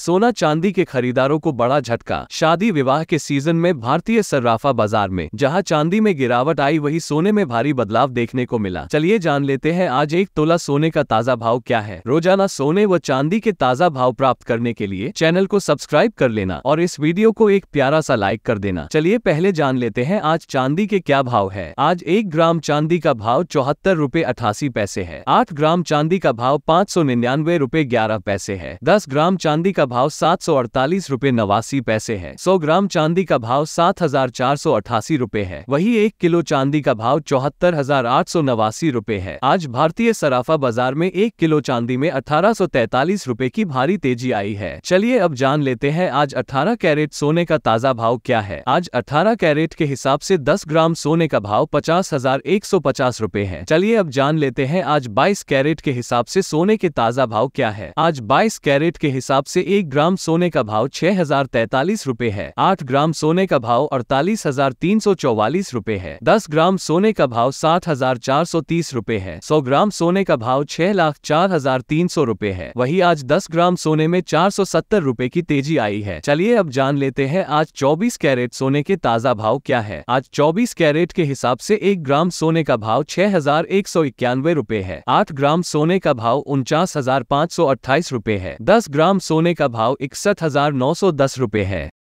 सोना चांदी के खरीदारों को बड़ा झटका शादी विवाह के सीजन में भारतीय सर्राफा बाजार में जहां चांदी में गिरावट आई वही सोने में भारी बदलाव देखने को मिला चलिए जान लेते हैं आज एक तोला सोने का ताजा भाव क्या है रोजाना सोने व चांदी के ताजा भाव प्राप्त करने के लिए चैनल को सब्सक्राइब कर लेना और इस वीडियो को एक प्यारा सा लाइक कर देना चलिए पहले जान लेते हैं आज चांदी के क्या भाव है आज एक ग्राम चांदी का भाव चौहत्तर रूपए अठासी पैसे है आठ ग्राम चांदी का भाव पाँच सौ निन्यानवे रूपए ग्यारह पैसे है दस ग्राम चांदी का भाव सात सौ अड़तालीस रूपए नवासी पैसे है सौ ग्राम चांदी का भाव सात हजार चार सौ अठासी रूपए है वही एक किलो चांदी का भाव चौहत्तर हजार आठ सौ नवासी रूपए है आज भारतीय सराफा बाजार में एक किलो चांदी में अठारह सौ तैतालीस रूपए की भारी तेजी आई है चलिए अब जान लेते हैं आज अठारह कैरेट सोने का ताजा भाव क्या है आज अठारह कैरेट के हिसाब से दस ग्राम सोने का भाव पचास हजार एक सौ पचास रूपए है चलिए अब जान लेते हैं आज बाईस कैरेट के हिसाब से सोने के ताजा भाव क्या है आज बाईस कैरेट के हिसाब से एक एक ग्राम सोने का भाव छह हजार तैतालीस रूपए है आठ ग्राम सोने का भाव अड़तालीस हजार तीन सौ चौवालीस रूपए है दस ग्राम सोने का भाव सात हजार चार सौ तीस रूपए है सौ ग्राम सोने का भाव छह लाख चार हजार तीन सौ रूपए है वही आज दस ग्राम सोने में चार सौ सत्तर रूपए की तेजी आई है चलिए अब जान लेते हैं आज चौबीस कैरेट सोने के ताजा भाव क्या है आज चौबीस कैरेट के हिसाब से एक ग्राम सोने का भाव छह हजार एक सौ इक्यानवे रूपए है आठ ग्राम सोने का भाव उनचास हजार पाँच सौ अट्ठाईस रूपए है दस ग्राम सोने का भाव इकसठ हजार नौ सौ दस रुपये है